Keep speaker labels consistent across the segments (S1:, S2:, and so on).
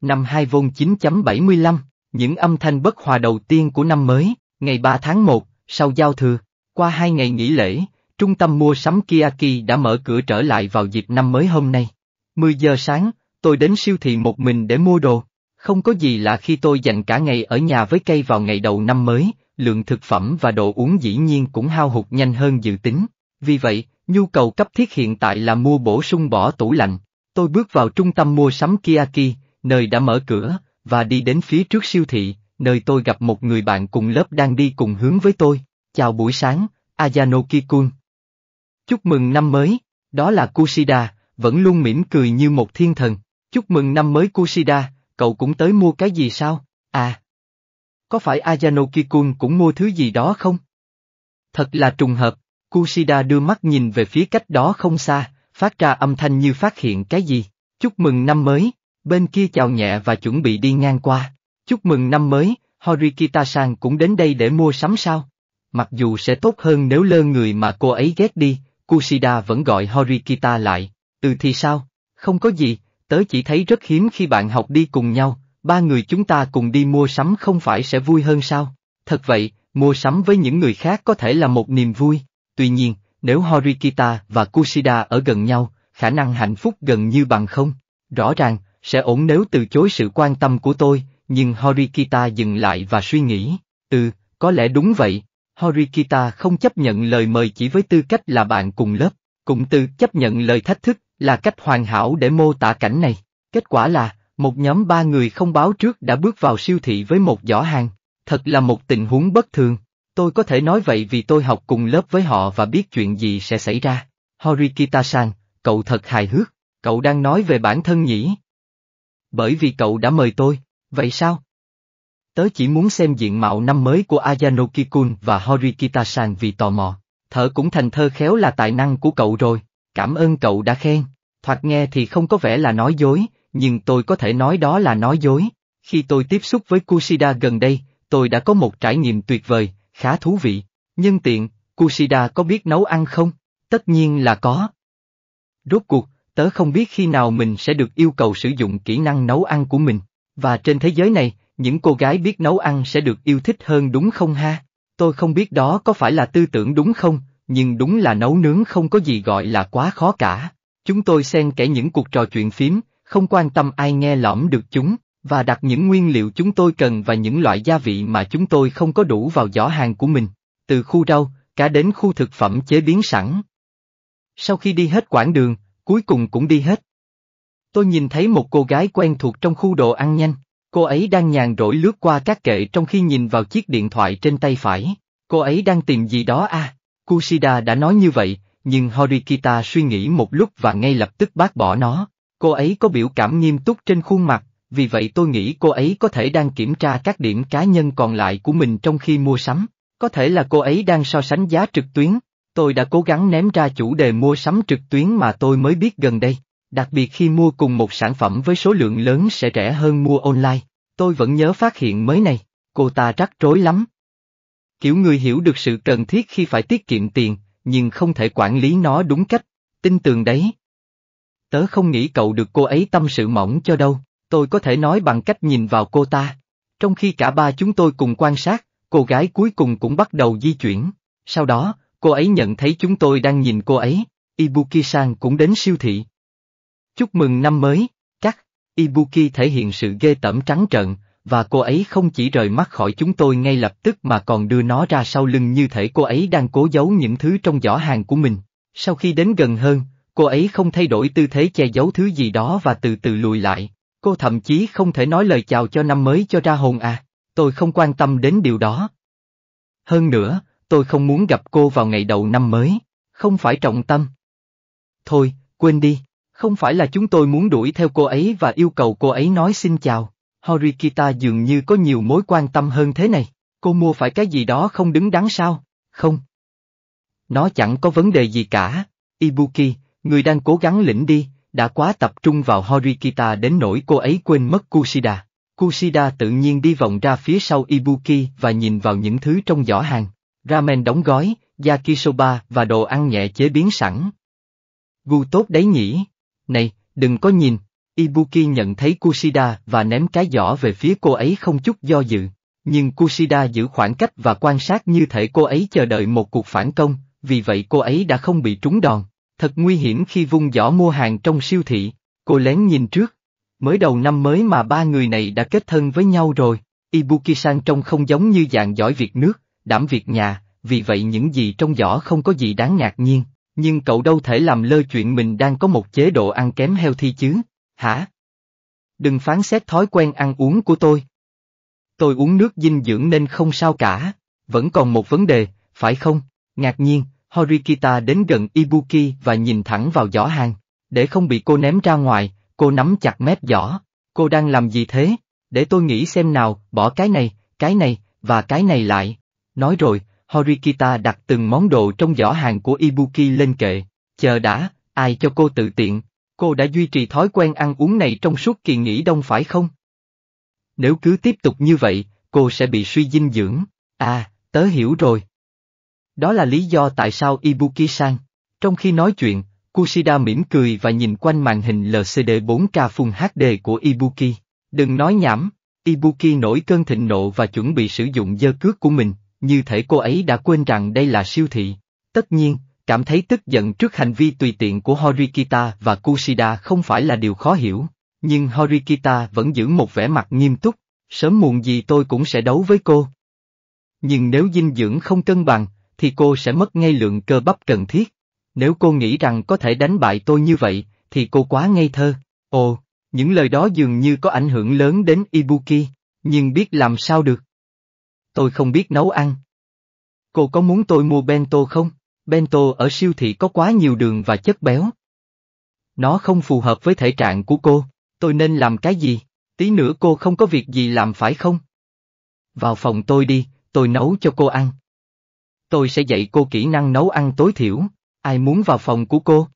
S1: năm 2 vôn 9.75, những âm thanh bất hòa đầu tiên của năm mới, ngày 3 tháng 1, sau giao thừa, qua hai ngày nghỉ lễ, trung tâm mua sắm Kiaki đã mở cửa trở lại vào dịp năm mới hôm nay. 10 giờ sáng, tôi đến siêu thị một mình để mua đồ. Không có gì lạ khi tôi dành cả ngày ở nhà với cây vào ngày đầu năm mới, lượng thực phẩm và đồ uống dĩ nhiên cũng hao hụt nhanh hơn dự tính. Vì vậy, nhu cầu cấp thiết hiện tại là mua bổ sung bỏ tủ lạnh. Tôi bước vào trung tâm mua sắm Kiaki, nơi đã mở cửa, và đi đến phía trước siêu thị, nơi tôi gặp một người bạn cùng lớp đang đi cùng hướng với tôi. Chào buổi sáng, Ayano Chúc mừng năm mới, đó là Kushida, vẫn luôn mỉm cười như một thiên thần. Chúc mừng năm mới Kushida, cậu cũng tới mua cái gì sao? À. Có phải Ayano cũng mua thứ gì đó không? Thật là trùng hợp, Kushida đưa mắt nhìn về phía cách đó không xa, phát ra âm thanh như phát hiện cái gì. Chúc mừng năm mới, bên kia chào nhẹ và chuẩn bị đi ngang qua. Chúc mừng năm mới, Horikita-san cũng đến đây để mua sắm sao? Mặc dù sẽ tốt hơn nếu lơ người mà cô ấy ghét đi, Kushida vẫn gọi Horikita lại. Từ thì sao? Không có gì, tớ chỉ thấy rất hiếm khi bạn học đi cùng nhau, ba người chúng ta cùng đi mua sắm không phải sẽ vui hơn sao? Thật vậy, mua sắm với những người khác có thể là một niềm vui. Tuy nhiên, nếu Horikita và Kushida ở gần nhau, khả năng hạnh phúc gần như bằng không. Rõ ràng, sẽ ổn nếu từ chối sự quan tâm của tôi, nhưng Horikita dừng lại và suy nghĩ, ừ, có lẽ đúng vậy, Horikita không chấp nhận lời mời chỉ với tư cách là bạn cùng lớp, cũng từ chấp nhận lời thách thức là cách hoàn hảo để mô tả cảnh này. Kết quả là, một nhóm ba người không báo trước đã bước vào siêu thị với một giỏ hàng, thật là một tình huống bất thường. Tôi có thể nói vậy vì tôi học cùng lớp với họ và biết chuyện gì sẽ xảy ra. Horikita-san, cậu thật hài hước, cậu đang nói về bản thân nhỉ? Bởi vì cậu đã mời tôi, vậy sao? Tớ chỉ muốn xem diện mạo năm mới của Ayano và Horikita-san vì tò mò. Thở cũng thành thơ khéo là tài năng của cậu rồi, cảm ơn cậu đã khen. Thoạt nghe thì không có vẻ là nói dối, nhưng tôi có thể nói đó là nói dối. Khi tôi tiếp xúc với Kushida gần đây, tôi đã có một trải nghiệm tuyệt vời, khá thú vị. nhưng tiện, Kushida có biết nấu ăn không? Tất nhiên là có. Rốt cuộc, tớ không biết khi nào mình sẽ được yêu cầu sử dụng kỹ năng nấu ăn của mình. Và trên thế giới này, những cô gái biết nấu ăn sẽ được yêu thích hơn đúng không ha? Tôi không biết đó có phải là tư tưởng đúng không, nhưng đúng là nấu nướng không có gì gọi là quá khó cả. Chúng tôi xen kẽ những cuộc trò chuyện phím, không quan tâm ai nghe lõm được chúng, và đặt những nguyên liệu chúng tôi cần và những loại gia vị mà chúng tôi không có đủ vào giỏ hàng của mình, từ khu rau, cả đến khu thực phẩm chế biến sẵn. Sau khi đi hết quãng đường, cuối cùng cũng đi hết. Tôi nhìn thấy một cô gái quen thuộc trong khu đồ ăn nhanh, cô ấy đang nhàn rỗi lướt qua các kệ trong khi nhìn vào chiếc điện thoại trên tay phải, cô ấy đang tìm gì đó à, Kushida đã nói như vậy, nhưng Horikita suy nghĩ một lúc và ngay lập tức bác bỏ nó, cô ấy có biểu cảm nghiêm túc trên khuôn mặt, vì vậy tôi nghĩ cô ấy có thể đang kiểm tra các điểm cá nhân còn lại của mình trong khi mua sắm, có thể là cô ấy đang so sánh giá trực tuyến, Tôi đã cố gắng ném ra chủ đề mua sắm trực tuyến mà tôi mới biết gần đây, đặc biệt khi mua cùng một sản phẩm với số lượng lớn sẽ rẻ hơn mua online. Tôi vẫn nhớ phát hiện mới này, cô ta rắc rối lắm. Kiểu người hiểu được sự cần thiết khi phải tiết kiệm tiền, nhưng không thể quản lý nó đúng cách, tin tưởng đấy. Tớ không nghĩ cậu được cô ấy tâm sự mỏng cho đâu, tôi có thể nói bằng cách nhìn vào cô ta. Trong khi cả ba chúng tôi cùng quan sát, cô gái cuối cùng cũng bắt đầu di chuyển. Sau đó, cô ấy nhận thấy chúng tôi đang nhìn cô ấy, Ibuki-san cũng đến siêu thị. Chúc mừng năm mới, chắc, Ibuki thể hiện sự ghê tởm trắng trợn, và cô ấy không chỉ rời mắt khỏi chúng tôi ngay lập tức mà còn đưa nó ra sau lưng như thể cô ấy đang cố giấu những thứ trong giỏ hàng của mình. Sau khi đến gần hơn, cô ấy không thay đổi tư thế che giấu thứ gì đó và từ từ lùi lại. Cô thậm chí không thể nói lời chào cho năm mới cho ra hồn à, tôi không quan tâm đến điều đó. Hơn nữa, tôi không muốn gặp cô vào ngày đầu năm mới, không phải trọng tâm. Thôi, quên đi, không phải là chúng tôi muốn đuổi theo cô ấy và yêu cầu cô ấy nói xin chào. Horikita dường như có nhiều mối quan tâm hơn thế này, cô mua phải cái gì đó không đứng đắn sao, không. Nó chẳng có vấn đề gì cả, Ibuki, người đang cố gắng lĩnh đi, đã quá tập trung vào Horikita đến nỗi cô ấy quên mất Kushida. Kushida tự nhiên đi vòng ra phía sau Ibuki và nhìn vào những thứ trong giỏ hàng ramen đóng gói, yakisoba và đồ ăn nhẹ chế biến sẵn. Gu tốt đấy nhỉ. Này, đừng có nhìn. Ibuki nhận thấy Kushida và ném cái giỏ về phía cô ấy không chút do dự. Nhưng Kushida giữ khoảng cách và quan sát như thể cô ấy chờ đợi một cuộc phản công, vì vậy cô ấy đã không bị trúng đòn. Thật nguy hiểm khi vung giỏ mua hàng trong siêu thị, cô lén nhìn trước. Mới đầu năm mới mà ba người này đã kết thân với nhau rồi, Ibuki-san trông không giống như dạng giỏi việc nước, đảm việc nhà, vì vậy những gì trong giỏ không có gì đáng ngạc nhiên, nhưng cậu đâu thể làm lơ chuyện mình đang có một chế độ ăn kém heo thi chứ, hả? Đừng phán xét thói quen ăn uống của tôi. Tôi uống nước dinh dưỡng nên không sao cả, vẫn còn một vấn đề, phải không? Ngạc nhiên, Horikita đến gần Ibuki và nhìn thẳng vào giỏ hàng. Để không bị cô ném ra ngoài, cô nắm chặt mép giỏ. Cô đang làm gì thế? Để tôi nghĩ xem nào, bỏ cái này, cái này, và cái này lại. Nói rồi, Horikita đặt từng món đồ trong giỏ hàng của Ibuki lên kệ. Chờ đã, ai cho cô tự tiện, cô đã duy trì thói quen ăn uống này trong suốt kỳ nghỉ đông phải không? Nếu cứ tiếp tục như vậy, cô sẽ bị suy dinh dưỡng. À, tớ hiểu rồi. Đó là lý do tại sao Ibuki-san. Trong khi nói chuyện, Kushida mỉm cười và nhìn quanh màn hình LCD 4K Full HD của Ibuki. Đừng nói nhảm, Ibuki nổi cơn thịnh nộ và chuẩn bị sử dụng dơ cước của mình, như thể cô ấy đã quên rằng đây là siêu thị. Tất nhiên, cảm thấy tức giận trước hành vi tùy tiện của Horikita và Kushida không phải là điều khó hiểu, nhưng Horikita vẫn giữ một vẻ mặt nghiêm túc, sớm muộn gì tôi cũng sẽ đấu với cô. Nhưng nếu dinh dưỡng không cân bằng, thì cô sẽ mất ngay lượng cơ bắp cần thiết. Nếu cô nghĩ rằng có thể đánh bại tôi như vậy, thì cô quá ngây thơ. Ồ, những lời đó dường như có ảnh hưởng lớn đến Ibuki, nhưng biết làm sao được tôi không biết nấu ăn. Cô có muốn tôi mua bento không? Bento ở siêu thị có quá nhiều đường và chất béo. Nó không phù hợp với thể trạng của cô, tôi nên làm cái gì? Tí nữa cô không có việc gì làm phải không? Vào phòng tôi đi, tôi nấu cho cô ăn. Tôi sẽ dạy cô kỹ năng nấu ăn tối thiểu, ai muốn vào phòng của cô?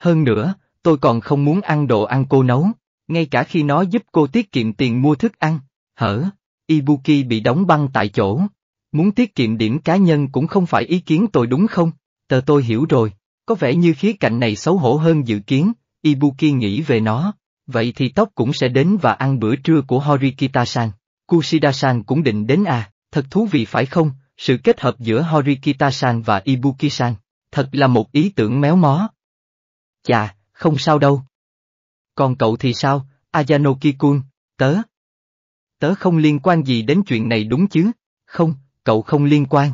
S1: Hơn nữa, tôi còn không muốn ăn đồ ăn cô nấu, ngay cả khi nó giúp cô tiết kiệm tiền mua thức ăn, hở, Ibuki bị đóng băng tại chỗ. Muốn tiết kiệm điểm cá nhân cũng không phải ý kiến tôi đúng không? Tờ tôi hiểu rồi, có vẻ như khía cạnh này xấu hổ hơn dự kiến, Ibuki nghĩ về nó. Vậy thì tóc cũng sẽ đến và ăn bữa trưa của Horikita-san. Kushida-san cũng định đến à, thật thú vị phải không? Sự kết hợp giữa Horikita-san và Ibuki-san, thật là một ý tưởng méo mó. Chà, không sao đâu. Còn cậu thì sao, Ayano tớ? tớ không liên quan gì đến chuyện này đúng chứ? Không, cậu không liên quan.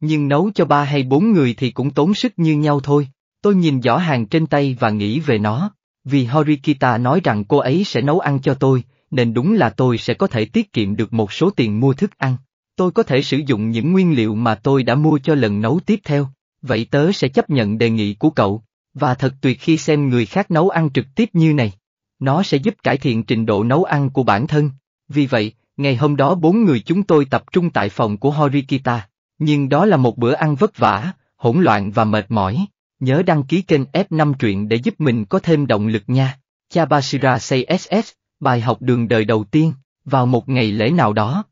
S1: Nhưng nấu cho ba hay bốn người thì cũng tốn sức như nhau thôi. Tôi nhìn giỏ hàng trên tay và nghĩ về nó, vì Horikita nói rằng cô ấy sẽ nấu ăn cho tôi, nên đúng là tôi sẽ có thể tiết kiệm được một số tiền mua thức ăn. Tôi có thể sử dụng những nguyên liệu mà tôi đã mua cho lần nấu tiếp theo, vậy tớ sẽ chấp nhận đề nghị của cậu, và thật tuyệt khi xem người khác nấu ăn trực tiếp như này. Nó sẽ giúp cải thiện trình độ nấu ăn của bản thân. Vì vậy, ngày hôm đó bốn người chúng tôi tập trung tại phòng của Horikita, nhưng đó là một bữa ăn vất vả, hỗn loạn và mệt mỏi. Nhớ đăng ký kênh F5 truyện để giúp mình có thêm động lực nha. Chabashira Say SS, bài học đường đời đầu tiên, vào một ngày lễ nào đó.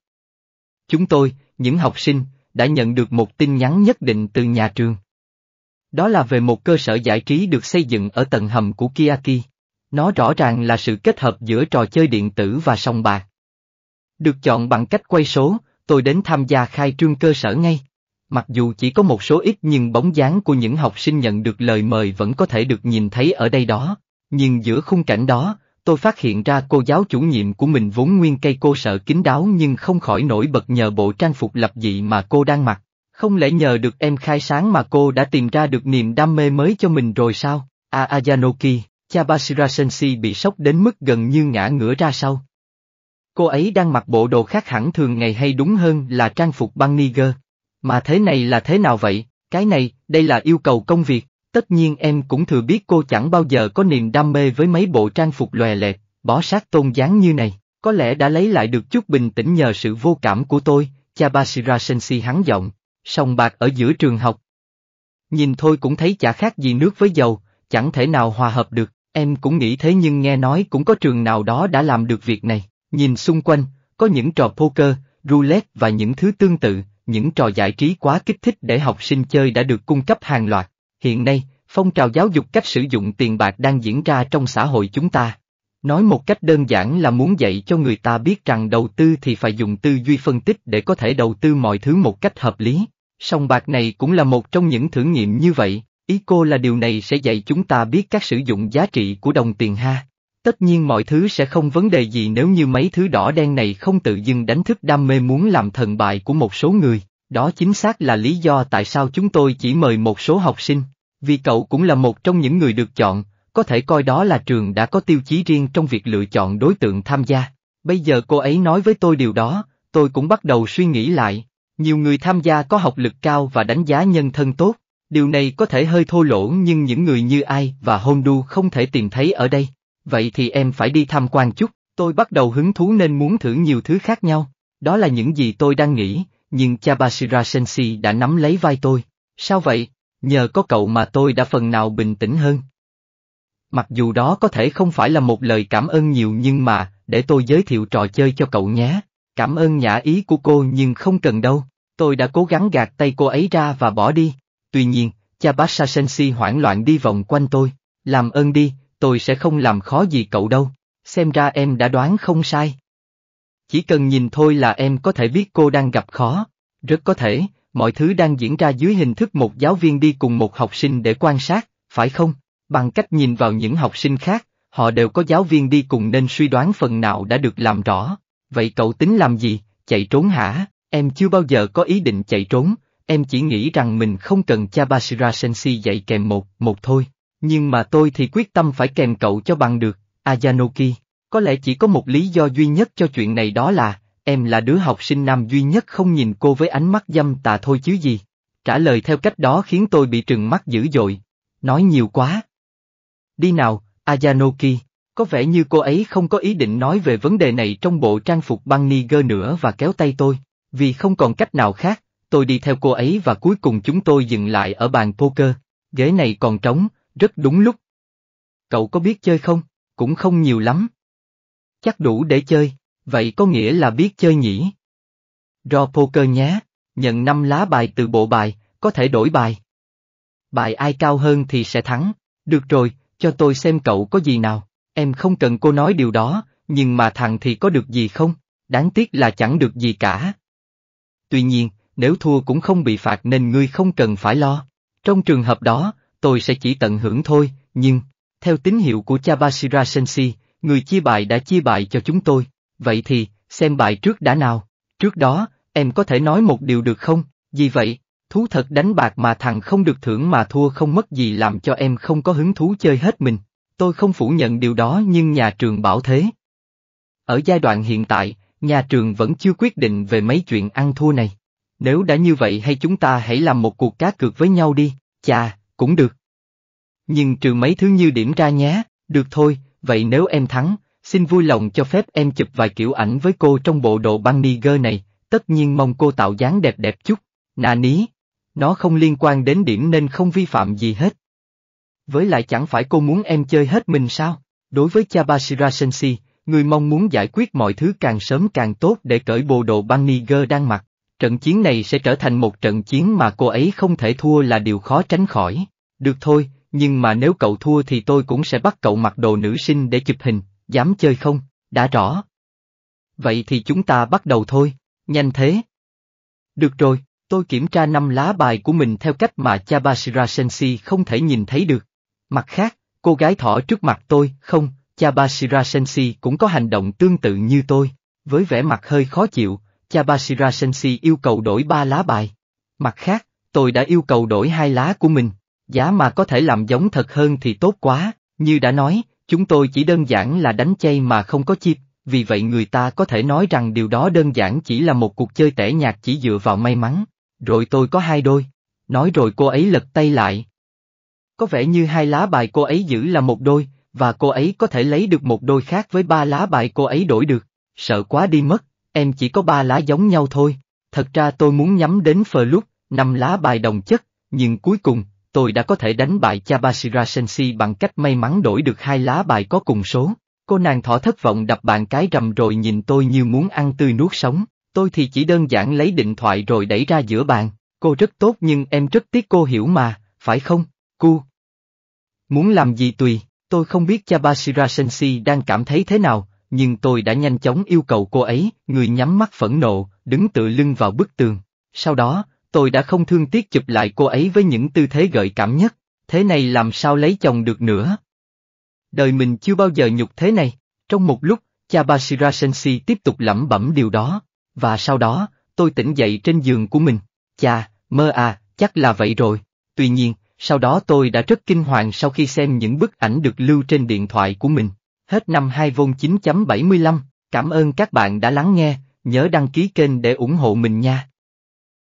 S1: Chúng tôi, những học sinh, đã nhận được một tin nhắn nhất định từ nhà trường. Đó là về một cơ sở giải trí được xây dựng ở tầng hầm của Kiaki. Nó rõ ràng là sự kết hợp giữa trò chơi điện tử và sòng bạc. Được chọn bằng cách quay số, tôi đến tham gia khai trương cơ sở ngay. Mặc dù chỉ có một số ít nhưng bóng dáng của những học sinh nhận được lời mời vẫn có thể được nhìn thấy ở đây đó. Nhưng giữa khung cảnh đó, tôi phát hiện ra cô giáo chủ nhiệm của mình vốn nguyên cây cô sợ kín đáo nhưng không khỏi nổi bật nhờ bộ trang phục lập dị mà cô đang mặc. Không lẽ nhờ được em khai sáng mà cô đã tìm ra được niềm đam mê mới cho mình rồi sao? Aayanoki, à, Chabashira Senshi bị sốc đến mức gần như ngã ngửa ra sau. Cô ấy đang mặc bộ đồ khác hẳn thường ngày hay đúng hơn là trang phục băng Niger. Mà thế này là thế nào vậy? Cái này, đây là yêu cầu công việc. Tất nhiên em cũng thừa biết cô chẳng bao giờ có niềm đam mê với mấy bộ trang phục lòe lẹt, bó sát tôn dáng như này. Có lẽ đã lấy lại được chút bình tĩnh nhờ sự vô cảm của tôi, Chabashira Sensi hắn giọng, sòng bạc ở giữa trường học. Nhìn thôi cũng thấy chả khác gì nước với dầu, chẳng thể nào hòa hợp được, em cũng nghĩ thế nhưng nghe nói cũng có trường nào đó đã làm được việc này. Nhìn xung quanh, có những trò poker, roulette và những thứ tương tự, những trò giải trí quá kích thích để học sinh chơi đã được cung cấp hàng loạt. Hiện nay, phong trào giáo dục cách sử dụng tiền bạc đang diễn ra trong xã hội chúng ta. Nói một cách đơn giản là muốn dạy cho người ta biết rằng đầu tư thì phải dùng tư duy phân tích để có thể đầu tư mọi thứ một cách hợp lý. Song bạc này cũng là một trong những thử nghiệm như vậy, ý cô là điều này sẽ dạy chúng ta biết cách sử dụng giá trị của đồng tiền ha. Tất nhiên mọi thứ sẽ không vấn đề gì nếu như mấy thứ đỏ đen này không tự dưng đánh thức đam mê muốn làm thần bài của một số người. Đó chính xác là lý do tại sao chúng tôi chỉ mời một số học sinh, vì cậu cũng là một trong những người được chọn, có thể coi đó là trường đã có tiêu chí riêng trong việc lựa chọn đối tượng tham gia. Bây giờ cô ấy nói với tôi điều đó, tôi cũng bắt đầu suy nghĩ lại. Nhiều người tham gia có học lực cao và đánh giá nhân thân tốt, điều này có thể hơi thô lỗ nhưng những người như ai và Hondu không thể tìm thấy ở đây vậy thì em phải đi tham quan chút, tôi bắt đầu hứng thú nên muốn thử nhiều thứ khác nhau. Đó là những gì tôi đang nghĩ, nhưng Chabashira Sensi đã nắm lấy vai tôi. Sao vậy? Nhờ có cậu mà tôi đã phần nào bình tĩnh hơn. Mặc dù đó có thể không phải là một lời cảm ơn nhiều nhưng mà, để tôi giới thiệu trò chơi cho cậu nhé. Cảm ơn nhã ý của cô nhưng không cần đâu, tôi đã cố gắng gạt tay cô ấy ra và bỏ đi. Tuy nhiên, Chabashira Sensi hoảng loạn đi vòng quanh tôi. Làm ơn đi, tôi sẽ không làm khó gì cậu đâu, xem ra em đã đoán không sai. Chỉ cần nhìn thôi là em có thể biết cô đang gặp khó, rất có thể, mọi thứ đang diễn ra dưới hình thức một giáo viên đi cùng một học sinh để quan sát, phải không? Bằng cách nhìn vào những học sinh khác, họ đều có giáo viên đi cùng nên suy đoán phần nào đã được làm rõ. Vậy cậu tính làm gì, chạy trốn hả? Em chưa bao giờ có ý định chạy trốn, em chỉ nghĩ rằng mình không cần cha Chabashira Sensi dạy kèm một, một thôi. Nhưng mà tôi thì quyết tâm phải kèm cậu cho bằng được, Ayanoki. Có lẽ chỉ có một lý do duy nhất cho chuyện này đó là, em là đứa học sinh nam duy nhất không nhìn cô với ánh mắt dâm tà thôi chứ gì. Trả lời theo cách đó khiến tôi bị trừng mắt dữ dội. Nói nhiều quá. Đi nào, Ayanoki. Có vẻ như cô ấy không có ý định nói về vấn đề này trong bộ trang phục băng Niger nữa và kéo tay tôi. Vì không còn cách nào khác, tôi đi theo cô ấy và cuối cùng chúng tôi dừng lại ở bàn poker. Ghế này còn trống, rất đúng lúc. Cậu có biết chơi không? Cũng không nhiều lắm. Chắc đủ để chơi, vậy có nghĩa là biết chơi nhỉ? Ro poker nhé, nhận 5 lá bài từ bộ bài, có thể đổi bài. Bài ai cao hơn thì sẽ thắng, được rồi, cho tôi xem cậu có gì nào, em không cần cô nói điều đó, nhưng mà thằng thì có được gì không, đáng tiếc là chẳng được gì cả. Tuy nhiên, nếu thua cũng không bị phạt nên ngươi không cần phải lo. Trong trường hợp đó, tôi sẽ chỉ tận hưởng thôi, nhưng, theo tín hiệu của Chabashira Sensi, người chia bài đã chia bài cho chúng tôi, vậy thì, xem bài trước đã nào. Trước đó, em có thể nói một điều được không, gì vậy, thú thật đánh bạc mà thằng không được thưởng mà thua không mất gì làm cho em không có hứng thú chơi hết mình. Tôi không phủ nhận điều đó nhưng nhà trường bảo thế. Ở giai đoạn hiện tại, nhà trường vẫn chưa quyết định về mấy chuyện ăn thua này. Nếu đã như vậy hay chúng ta hãy làm một cuộc cá cược với nhau đi, chà, cũng được. Nhưng trừ mấy thứ như điểm ra nhé, được thôi, vậy nếu em thắng, xin vui lòng cho phép em chụp vài kiểu ảnh với cô trong bộ đồ băng nigger này, tất nhiên mong cô tạo dáng đẹp đẹp chút, nà ní. Nó không liên quan đến điểm nên không vi phạm gì hết. Với lại chẳng phải cô muốn em chơi hết mình sao? Đối với Chabashira Sensi, người mong muốn giải quyết mọi thứ càng sớm càng tốt để cởi bộ đồ băng nigger đang mặc trận chiến này sẽ trở thành một trận chiến mà cô ấy không thể thua là điều khó tránh khỏi. Được thôi, nhưng mà nếu cậu thua thì tôi cũng sẽ bắt cậu mặc đồ nữ sinh để chụp hình, dám chơi không, đã rõ. Vậy thì chúng ta bắt đầu thôi, nhanh thế. Được rồi, tôi kiểm tra năm lá bài của mình theo cách mà Chabashira Sensi không thể nhìn thấy được. Mặt khác, cô gái thỏ trước mặt tôi, không, Chabashira Sensi cũng có hành động tương tự như tôi, với vẻ mặt hơi khó chịu, Chabashira Sensi yêu cầu đổi ba lá bài. Mặt khác, tôi đã yêu cầu đổi hai lá của mình, giá mà có thể làm giống thật hơn thì tốt quá, như đã nói, chúng tôi chỉ đơn giản là đánh chay mà không có chip, vì vậy người ta có thể nói rằng điều đó đơn giản chỉ là một cuộc chơi tẻ nhạt chỉ dựa vào may mắn. Rồi tôi có hai đôi. Nói rồi cô ấy lật tay lại. Có vẻ như hai lá bài cô ấy giữ là một đôi, và cô ấy có thể lấy được một đôi khác với ba lá bài cô ấy đổi được. Sợ quá đi mất, Em chỉ có ba lá giống nhau thôi, thật ra tôi muốn nhắm đến phờ lúc, năm lá bài đồng chất, nhưng cuối cùng, tôi đã có thể đánh bại Chabashira Sensi bằng cách may mắn đổi được hai lá bài có cùng số. Cô nàng thỏ thất vọng đập bàn cái rầm rồi nhìn tôi như muốn ăn tươi nuốt sống, tôi thì chỉ đơn giản lấy điện thoại rồi đẩy ra giữa bàn, cô rất tốt nhưng em rất tiếc cô hiểu mà, phải không, cu? Muốn làm gì tùy, tôi không biết Chabashira Sensi đang cảm thấy thế nào, nhưng tôi đã nhanh chóng yêu cầu cô ấy, người nhắm mắt phẫn nộ, đứng tựa lưng vào bức tường. Sau đó, tôi đã không thương tiếc chụp lại cô ấy với những tư thế gợi cảm nhất, thế này làm sao lấy chồng được nữa. Đời mình chưa bao giờ nhục thế này, trong một lúc, cha Bashira Sensi tiếp tục lẩm bẩm điều đó, và sau đó, tôi tỉnh dậy trên giường của mình, cha, mơ à, chắc là vậy rồi, tuy nhiên, sau đó tôi đã rất kinh hoàng sau khi xem những bức ảnh được lưu trên điện thoại của mình hết năm 2 vôn 9.75, cảm ơn các bạn đã lắng nghe, nhớ đăng ký kênh để ủng hộ mình nha.